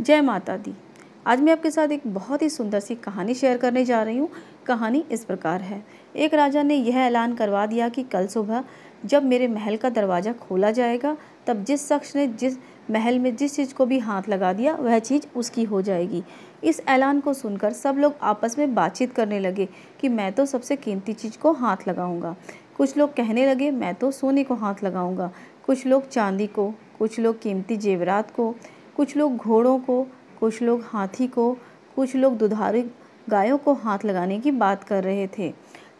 जय माता दी आज मैं आपके साथ एक बहुत ही सुंदर सी कहानी शेयर करने जा रही हूँ कहानी इस प्रकार है एक राजा ने यह ऐलान करवा दिया कि कल सुबह जब मेरे महल का दरवाज़ा खोला जाएगा तब जिस शख्स ने जिस महल में जिस चीज़ को भी हाथ लगा दिया वह चीज़ उसकी हो जाएगी इस ऐलान को सुनकर सब लोग आपस में बातचीत करने लगे कि मैं तो सबसे कीमती चीज़ को हाथ लगाऊंगा कुछ लोग कहने लगे मैं तो सोने को हाथ लगाऊंगा कुछ लोग चांदी को कुछ लोग कीमती जेवरात को कुछ लोग घोड़ों को कुछ लोग हाथी को कुछ लोग दुधारी गायों को हाथ लगाने की बात कर रहे थे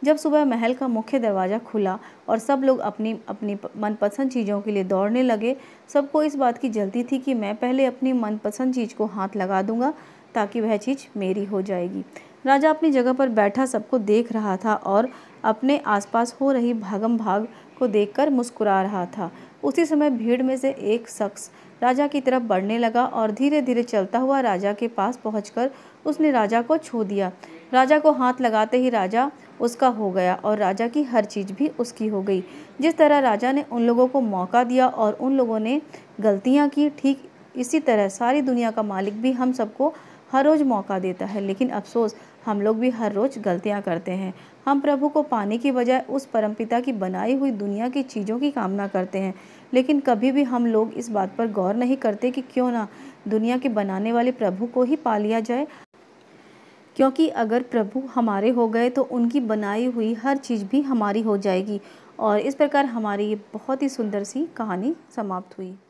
जब सुबह महल का मुख्य दरवाज़ा खुला और सब लोग अपनी अपनी मनपसंद चीज़ों के लिए दौड़ने लगे सबको इस बात की जल्दी थी कि मैं पहले अपनी मनपसंद चीज़ को हाथ लगा दूंगा ताकि वह चीज़ मेरी हो जाएगी राजा अपनी जगह पर बैठा सबको देख रहा था और अपने आसपास हो रही भागम भाग को देखकर मुस्कुरा रहा था उसी समय भीड़ में से एक शख्स राजा की तरफ बढ़ने लगा और धीरे धीरे चलता हुआ राजा के पास पहुंचकर उसने राजा को छू दिया राजा को हाथ लगाते ही राजा उसका हो गया और राजा की हर चीज़ भी उसकी हो गई जिस तरह राजा ने उन लोगों को मौका दिया और उन लोगों ने गलतियाँ की ठीक इसी तरह सारी दुनिया का मालिक भी हम सबको हर रोज़ मौका देता है लेकिन अफसोस हम लोग भी हर रोज़ गलतियाँ करते हैं हम प्रभु को पाने की बजाय उस परमपिता की बनाई हुई दुनिया की चीज़ों की कामना करते हैं लेकिन कभी भी हम लोग इस बात पर गौर नहीं करते कि क्यों ना दुनिया के बनाने वाले प्रभु को ही पा लिया जाए क्योंकि अगर प्रभु हमारे हो गए तो उनकी बनाई हुई हर चीज़ भी हमारी हो जाएगी और इस प्रकार हमारी ये बहुत ही सुंदर सी कहानी समाप्त हुई